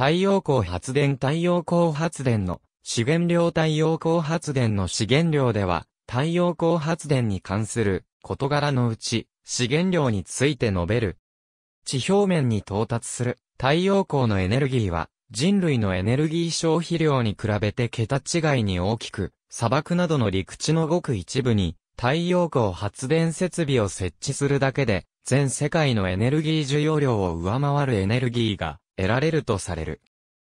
太陽光発電太陽光発電の資源量太陽光発電の資源量では、太陽光発電に関する事柄のうち、資源量について述べる。地表面に到達する太陽光のエネルギーは、人類のエネルギー消費量に比べて桁違いに大きく、砂漠などの陸地のごく一部に太陽光発電設備を設置するだけで、全世界のエネルギー需要量を上回るエネルギーが得られるとされる。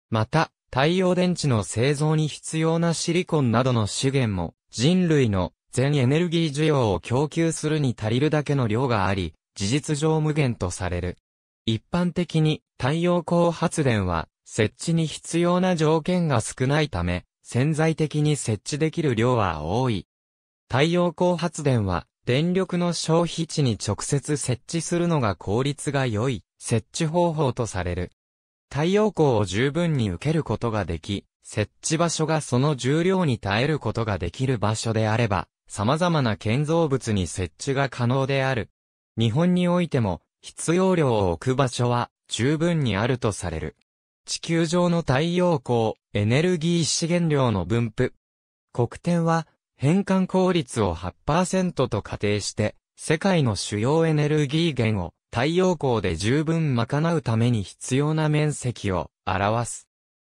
また、太陽電池の製造に必要なシリコンなどの資源も、人類の全エネルギー需要を供給するに足りるだけの量があり、事実上無限とされる。一般的に太陽光発電は設置に必要な条件が少ないため、潜在的に設置できる量は多い。太陽光発電は電力の消費地に直接設置するのが効率が良い設置方法とされる。太陽光を十分に受けることができ、設置場所がその重量に耐えることができる場所であれば、様々な建造物に設置が可能である。日本においても、必要量を置く場所は十分にあるとされる。地球上の太陽光、エネルギー資源量の分布。国典は、変換効率を8%と仮定して、世界の主要エネルギー源を太陽光で十分賄うために必要な面積を表す。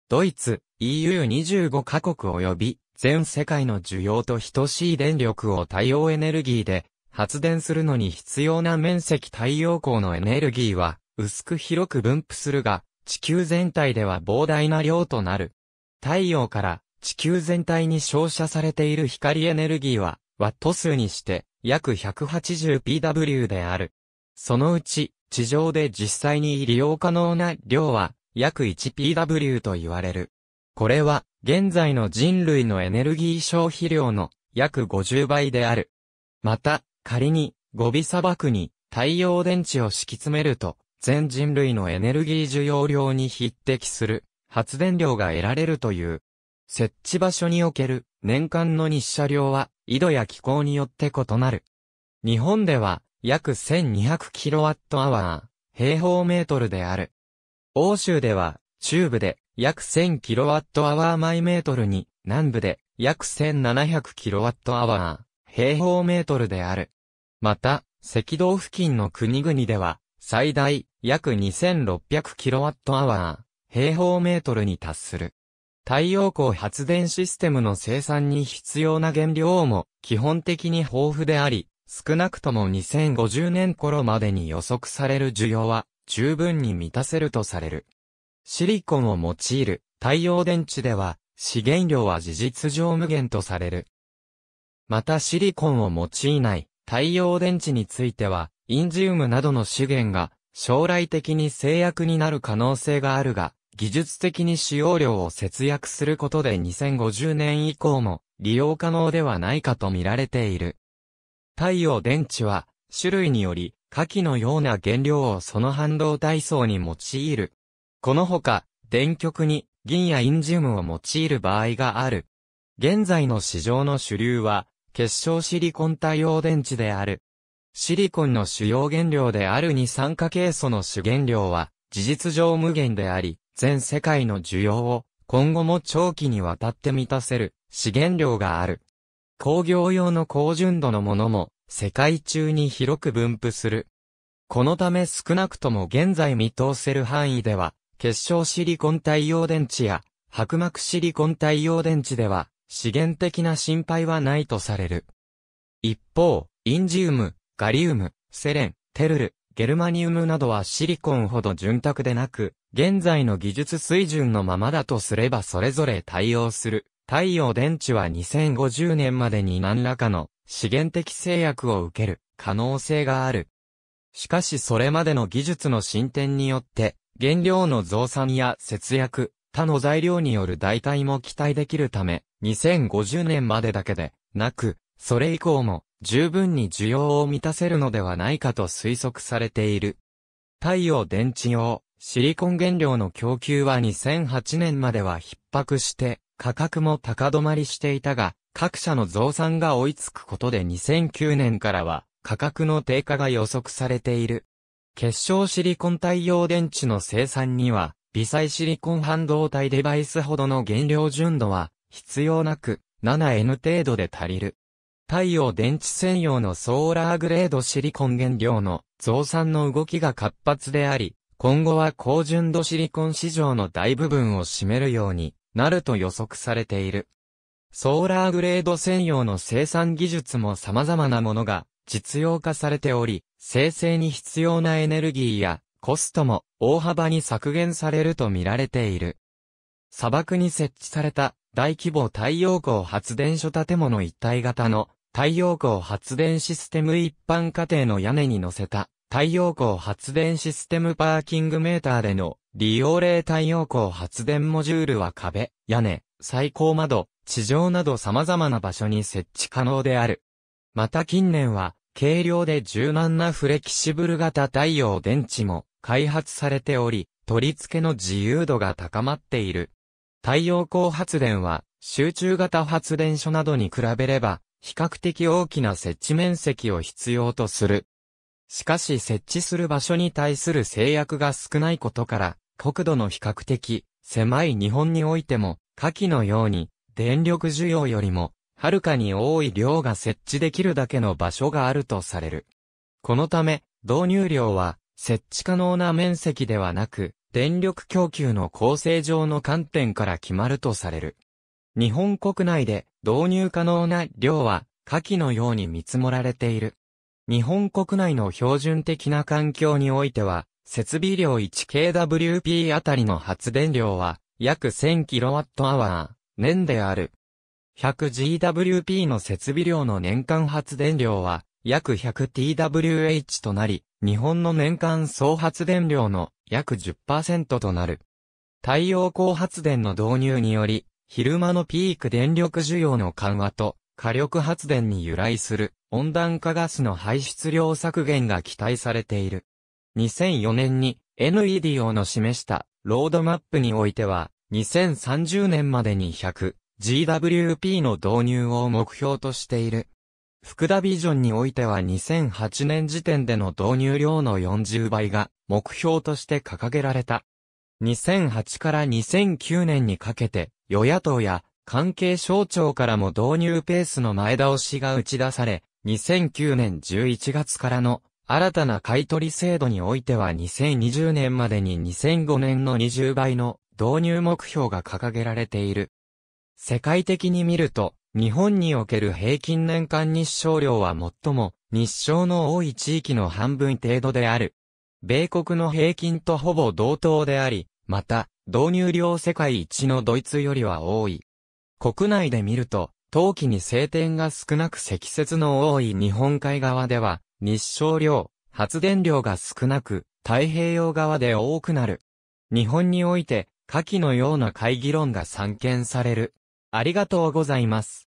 ドイツ、EU25 カ国及び全世界の需要と等しい電力を太陽エネルギーで発電するのに必要な面積太陽光のエネルギーは薄く広く分布するが地球全体では膨大な量となる。太陽から地球全体に照射されている光エネルギーはワット数にして約 180pW である。そのうち、地上で実際に利用可能な量は、約 1PW と言われる。これは、現在の人類のエネルギー消費量の約50倍である。また、仮に、ゴビ砂漠に太陽電池を敷き詰めると、全人類のエネルギー需要量に匹敵する発電量が得られるという。設置場所における年間の日射量は、緯度や気候によって異なる。日本では、約 1200kWh、平方メートルである。欧州では、中部で約 1000kWh 毎メートルに、南部で約 1700kWh、平方メートルである。また、赤道付近の国々では、最大約 2600kWh、平方メートルに達する。太陽光発電システムの生産に必要な原料も基本的に豊富であり、少なくとも2050年頃までに予測される需要は十分に満たせるとされる。シリコンを用いる太陽電池では資源量は事実上無限とされる。またシリコンを用いない太陽電池についてはインジウムなどの資源が将来的に制約になる可能性があるが、技術的に使用量を節約することで2050年以降も利用可能ではないかと見られている。太陽電池は、種類により、下記のような原料をその半導体層に用いる。このほか、電極に銀やインジウムを用いる場合がある。現在の市場の主流は、結晶シリコン太陽電池である。シリコンの主要原料である二酸化ケイ素の主原料は、事実上無限であり、全世界の需要を、今後も長期にわたって満たせる、資源量がある。工業用の高純度のものも、世界中に広く分布する。このため少なくとも現在見通せる範囲では、結晶シリコン太陽電池や、白膜シリコン太陽電池では、資源的な心配はないとされる。一方、インジウム、ガリウム、セレン、テルル、ゲルマニウムなどはシリコンほど潤沢でなく、現在の技術水準のままだとすればそれぞれ対応する。太陽電池は2050年までに何らかの資源的制約を受ける可能性がある。しかしそれまでの技術の進展によって、原料の増産や節約、他の材料による代替も期待できるため、2050年までだけで、なく、それ以降も十分に需要を満たせるのではないかと推測されている。太陽電池用、シリコン原料の供給は2008年までは逼迫して価格も高止まりしていたが、各社の増産が追いつくことで2009年からは価格の低下が予測されている。結晶シリコン太陽電池の生産には、微細シリコン半導体デバイスほどの原料純度は必要なく 7N 程度で足りる。太陽電池専用のソーラーグレードシリコン原料の増産の動きが活発であり、今後は高純度シリコン市場の大部分を占めるようになると予測されている。ソーラーグレード専用の生産技術も様々なものが実用化されており、生成に必要なエネルギーやコストも大幅に削減されると見られている。砂漠に設置された大規模太陽光発電所建物一体型の太陽光発電システム一般家庭の屋根に乗せた太陽光発電システムパーキングメーターでの利用例太陽光発電モジュールは壁、屋根、最高窓、地上など様々な場所に設置可能である。また近年は、軽量で柔軟なフレキシブル型太陽電池も開発されており、取り付けの自由度が高まっている。太陽光発電は、集中型発電所などに比べれば、比較的大きな設置面積を必要とする。しかし設置する場所に対する制約が少ないことから、国土の比較的狭い日本においても、下記のように電力需要よりも、はるかに多い量が設置できるだけの場所があるとされる。このため、導入量は、設置可能な面積ではなく、電力供給の構成上の観点から決まるとされる。日本国内で導入可能な量は、下記のように見積もられている。日本国内の標準的な環境においては、設備量 1kWp あたりの発電量は、約 1000kWh 年である。100GWP の設備量の年間発電量は、約 100TWh となり、日本の年間総発電量の約10%となる。太陽光発電の導入により、昼間のピーク電力需要の緩和と、火力発電に由来する温暖化ガスの排出量削減が期待されている。2004年に NEDO の示したロードマップにおいては、2030年までに 100GWP の導入を目標としている。福田ビジョンにおいては2008年時点での導入量の40倍が目標として掲げられた。2008から2009年にかけて与野党や関係省庁からも導入ペースの前倒しが打ち出され、2009年11月からの新たな買取制度においては2020年までに2005年の20倍の導入目標が掲げられている。世界的に見ると、日本における平均年間日照量は最も日照の多い地域の半分程度である。米国の平均とほぼ同等であり、また、導入量世界一のドイツよりは多い。国内で見ると、冬季に晴天が少なく積雪の多い日本海側では、日照量、発電量が少なく、太平洋側で多くなる。日本において、夏季のような会議論が散見される。ありがとうございます。